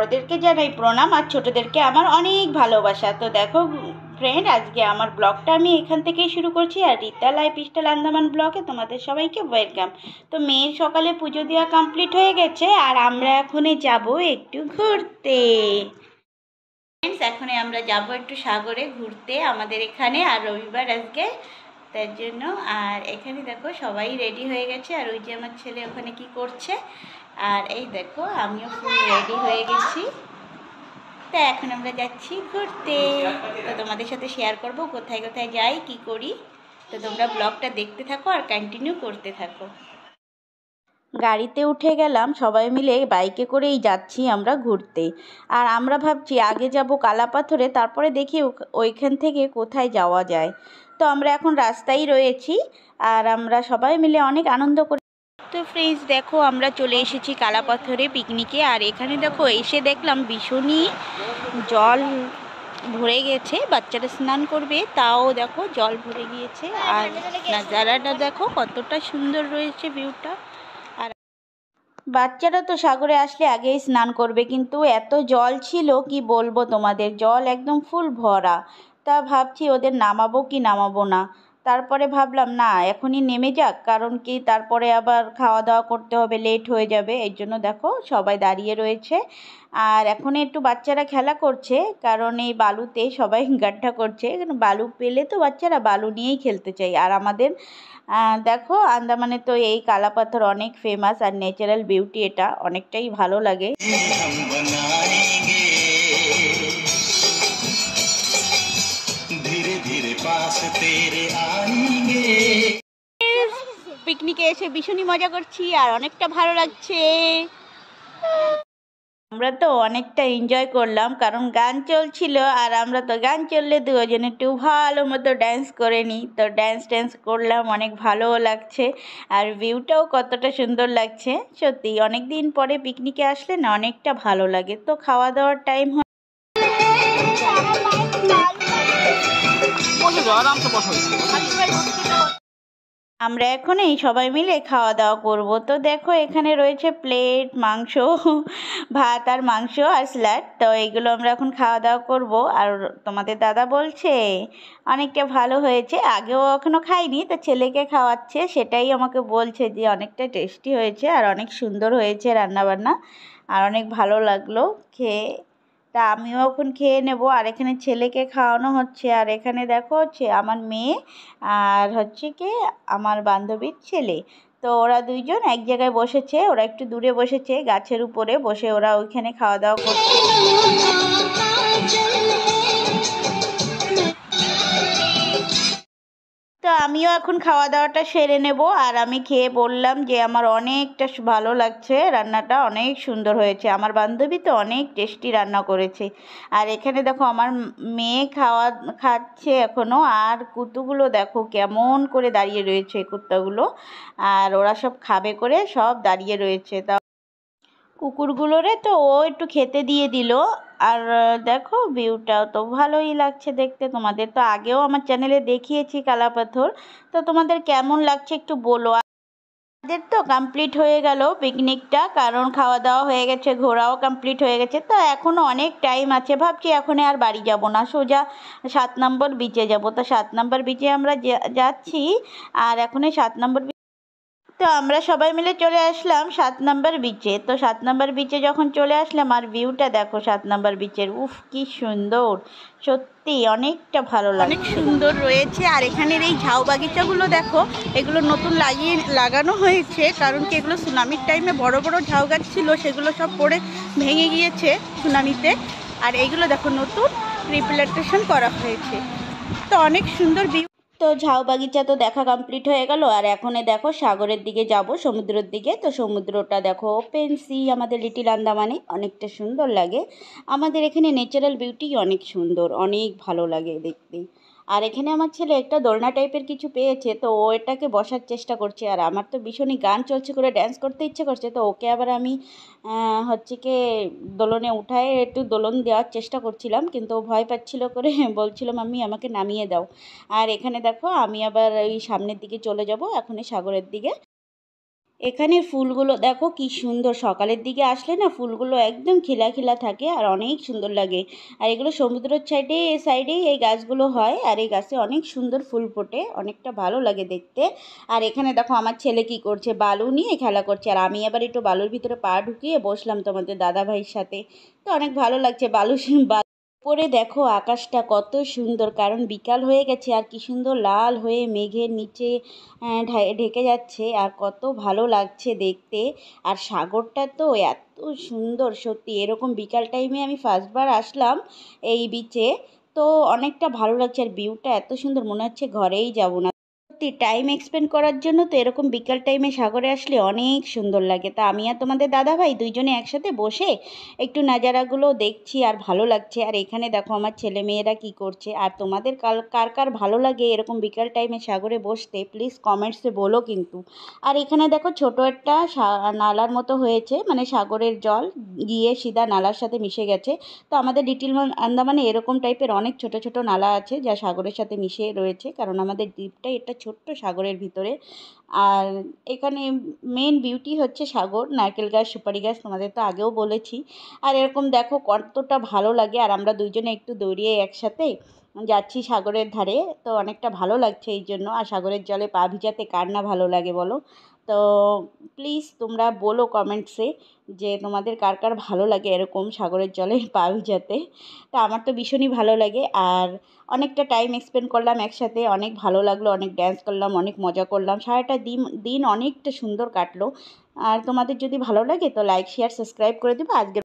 বড়দেরকে জানাই প্রণাম আর ছোটদেরকে আমার অনেক ভালোবাসা তো দেখো ফ্রেন্ড আজকে আমার ব্লগটা আমি এখান থেকেই শুরু করছি আর রিতা লাইফ স্টাইল আন্দামান ব্লগে তোমাদের সবাইকে ওয়েলকাম তো মেয়ের সকালে পুজো দেওয়া কমপ্লিট হয়ে গেছে আর আমরা এখনই যাব একটু ঘুরতে ফ্রেন্ডস এখনই আমরা যাব একটু সাগরে ঘুরতে আমাদের এখানে আর রবিবার আজকে তার জন্য আর এখানে দেখো সবাই রেডি হয়ে গেছে আর ওই যে আমার ছেলে ওখানে কি করছে আর এই দেখো আমিও ফুল রেডি হয়ে গেছি তা এখন আমরা যাচ্ছি ঘুরতে তো তোমাদের সাথে শেয়ার করব কোথায় কোথায় যাই কি করি তো তোমরা ব্লগটা দেখতে থাকো আর কন্টিনিউ করতে থাকো গাড়িতে উঠে গেলাম সবাই মিলে বাইকে করেই যাচ্ছি আমরা ঘুরতে আর আমরা ভাবছি আগে যাব কালাপাথরে তারপরে দেখি ওইখান থেকে কোথায় যাওয়া যায় তো আমরা এখন রাস্তায় রয়েছি আর আমরা সবাই মিলে অনেক আনন্দ করে তো ফ্রেন্ডস দেখো আমরা চলে এসেছি কালাপাথরে পিকনিকে আর এখানে দেখো এসে দেখলাম ভীষণই জল ভরে গেছে বাচ্চারা স্নান করবে তাও দেখো জল ভরে গিয়েছে আর নাজারাটা দেখো কতটা সুন্দর রয়েছে ভিউটা আর বাচ্চারা তো সাগরে আসলে আগেই স্নান করবে কিন্তু এত জল ছিল কি বলবো তোমাদের জল একদম ফুল ভরা তা ভাবছি ওদের নামাবো কি নামাবো না তারপরে ভাবলাম না এখনই নেমে যাক কারণ কি তারপরে আবার খাওয়া দাওয়া করতে হবে লেট হয়ে যাবে এর জন্য দেখো সবাই দাঁড়িয়ে রয়েছে আর এখন একটু বাচ্চারা খেলা করছে কারণ এই বালুতে সবাই গাড্ডা করছে বালু পেলে তো বাচ্চারা বালু নিয়েই খেলতে চাই আর আমাদের দেখো আন্দামানে তো এই কালাপাথর অনেক ফেমাস আর ন্যাচারাল বিউটি এটা অনেকটাই ভালো লাগে পিকনিকে এসে ভীষণই মজা করছি আর অনেকটা ভালো লাগছে আমরা তো অনেকটা এনজয় করলাম কারণ গান চলছিল আর আমরা তো গান চললে দুজনে একটু ভালো মতো ড্যান্স করে নিই তো ড্যান্স ট্যান্স করলাম অনেক ভালোও লাগছে আর ভিউটাও কতটা সুন্দর লাগছে সত্যি অনেক দিন পরে পিকনিকে আসলে না অনেকটা ভালো লাগে তো খাওয়া দাওয়ার টাইম হয় আমরা এখন এই সবাই মিলে খাওয়া দাওয়া করব তো দেখো এখানে রয়েছে প্লেট মাংস ভাত আর মাংস আর স্যালাড তো এইগুলো আমরা এখন খাওয়া দাওয়া করব আর তোমাদের দাদা বলছে অনেকটা ভালো হয়েছে আগেও এখনও খাইনি তো ছেলেকে খাওয়াচ্ছে সেটাই আমাকে বলছে যে অনেকটা টেস্টি হয়েছে আর অনেক সুন্দর হয়েছে রান্নাবান্না আর অনেক ভালো লাগলো খেয়ে তা আমিও এখন খেয়ে নেব আর এখানে ছেলেকে খাওয়ানো হচ্ছে আর এখানে দেখো হচ্ছে আমার মেয়ে আর হচ্ছে কি আমার বান্ধবীর ছেলে তো ওরা দুইজন এক জায়গায় বসেছে ওরা একটু দূরে বসেছে গাছের উপরে বসে ওরা ওইখানে খাওয়া দাওয়া করছে আমিও এখন খাওয়া দাওয়াটা সেরে নেব আর আমি খেয়ে বললাম যে আমার অনেকটা ভালো লাগছে রান্নাটা অনেক সুন্দর হয়েছে আমার বান্ধবী তো অনেক টেস্টি রান্না করেছে আর এখানে দেখো আমার মেয়ে খাওয়া খাচ্ছে এখনও আর কুতুগুলো দেখো কেমন করে দাঁড়িয়ে রয়েছে কুত্তাগুলো আর ওরা সব খাবে করে সব দাঁড়িয়ে রয়েছে তা কুকুরগুলোরে তো ও একটু খেতে দিয়ে দিল আর দেখো ভিউটাও তো ভালোই লাগছে দেখতে তোমাদের তো আগেও আমার চ্যানেলে দেখিয়েছি কালাপাথর তো তোমাদের কেমন লাগছে একটু বলো আমাদের তো কমপ্লিট হয়ে গেল পিকনিকটা কারণ খাওয়া দাওয়া হয়ে গেছে ঘোরাও কমপ্লিট হয়ে গেছে তো এখনও অনেক টাইম আছে ভাবছি এখন আর বাড়ি যাব না সোজা সাত নম্বর বিচে যাব তো সাত নম্বর বিচে আমরা যাচ্ছি আর এখনই সাত নম্বর তো আমরা সবাই মিলে চলে আসলাম সাত নাম্বার বিচে তো সাত নাম্বার বিচে যখন চলে আসলাম আর ভিউটা দেখো সাত নাম্বার বিচের উফ কি সুন্দর সত্যি অনেকটা ভালো লাগে অনেক সুন্দর রয়েছে আর এখানের এই ঝাউ বাগিচাগুলো দেখো এগুলো নতুন লাগিয়ে লাগানো হয়েছে কারণ কি এগুলো সুনামির টাইমে বড় বড় ঝাউ গাছ ছিল সেগুলো সব পড়ে ভেঙে গিয়েছে সুনামিতে আর এইগুলো দেখো নতুন রিপ্লান্টেশন করা হয়েছে তো অনেক সুন্দর ভিউ তো ঝাউ বাগিচা তো দেখা কমপ্লিট হয়ে গেল আর এখনে দেখো সাগরের দিকে যাব সমুদ্রের দিকে তো সমুদ্রটা দেখো ওপেন সি আমাদের লিটিল আন্দামানে অনেকটা সুন্দর লাগে আমাদের এখানে ন্যাচারাল বিউটি অনেক সুন্দর অনেক ভালো লাগে দেখতে আর এখানে আমার ছেলে একটা দোলনা টাইপের কিছু পেয়েছে তো ও এটাকে বসার চেষ্টা করছে আর আমার তো ভীষণই গান চলছে করে ড্যান্স করতে ইচ্ছে করছে তো ওকে আবার আমি হচ্ছে কি দোলনে উঠায় একটু দোলন দেওয়ার চেষ্টা করছিলাম কিন্তু ও ভয় পাচ্ছিল করে বলছিলাম আমি আমাকে নামিয়ে দাও আর এখানে দেখো আমি আবার ওই সামনের দিকে চলে যাব এখনই সাগরের দিকে এখানের ফুলগুলো দেখো কি সুন্দর সকালের দিকে আসলে না ফুলগুলো একদম খিলা খিলা থাকে আর অনেক সুন্দর লাগে আর এগুলো সমুদ্রের সাইডে এ সাইডেই এই গাছগুলো হয় আর এই গাছে অনেক সুন্দর ফুল ফোটে অনেকটা ভালো লাগে দেখতে আর এখানে দেখো আমার ছেলে কি করছে বালু নিয়ে খেলা করছে আর আমি আবার একটু বালুর ভিতরে পা ঢুকিয়ে বসলাম তোমাদের দাদা ভাইয়ের সাথে তো অনেক ভালো লাগছে বালু উপরে দেখো আকাশটা কত সুন্দর কারণ বিকাল হয়ে গেছে আর কি সুন্দর লাল হয়ে মেঘের নিচে ঢেকে যাচ্ছে আর কত ভালো লাগছে দেখতে আর সাগরটা তো এত সুন্দর সত্যি এরকম বিকাল টাইমে আমি ফার্স্টবার আসলাম এই বিচে তো অনেকটা ভালো লাগছে আর ভিউটা এত সুন্দর মনে হচ্ছে ঘরেই যাব না সত্যি টাইম এক্সপেন্ড করার জন্য তো এরকম বিকাল টাইমে সাগরে আসলে অনেক সুন্দর লাগে তা আমি আর তোমাদের দাদা ভাই দুইজনে একসাথে বসে একটু নাজারাগুলো দেখছি আর ভালো লাগছে আর এখানে দেখো আমার ছেলে মেয়েরা কি করছে আর তোমাদের কাল কার কার ভালো লাগে এরকম বিকাল টাইমে সাগরে বসতে প্লিজ কমেন্টসে বলো কিন্তু আর এখানে দেখো ছোট একটা নালার মতো হয়েছে মানে সাগরের জল গিয়ে সিধা নালার সাথে মিশে গেছে তো আমাদের ডিটেল আন্দামানে এরকম টাইপের অনেক ছোট ছোট নালা আছে যা সাগরের সাথে মিশে রয়েছে কারণ আমাদের দ্বীপটাই একটা ছোট ছোট্ট সাগরের ভিতরে আর এখানে মেন বিউটি হচ্ছে সাগর নারকেল গাছ সুপারি গাছ তোমাদের তো আগেও বলেছি আর এরকম দেখো কতটা ভালো লাগে আর আমরা দুজনে একটু দৌড়িয়ে একসাথে যাচ্ছি সাগরের ধারে তো অনেকটা ভালো লাগছে এই জন্য আর সাগরের জলে পা ভিজাতে কার না ভালো লাগে বলো তো প্লিজ তোমরা বলো কমেন্টসে যে তোমাদের কার কার ভালো লাগে এরকম সাগরের জলে পা ভিজাতে তা আমার তো ভীষণই ভালো লাগে আর অনেকটা টাইম স্পেন্ড করলাম একসাথে অনেক ভালো লাগলো অনেক ড্যান্স করলাম অনেক মজা করলাম সারাটা দিন দিন অনেকটা সুন্দর কাটলো আর তোমাদের যদি ভালো লাগে তো লাইক শেয়ার সাবস্ক্রাইব করে দেবো আজকের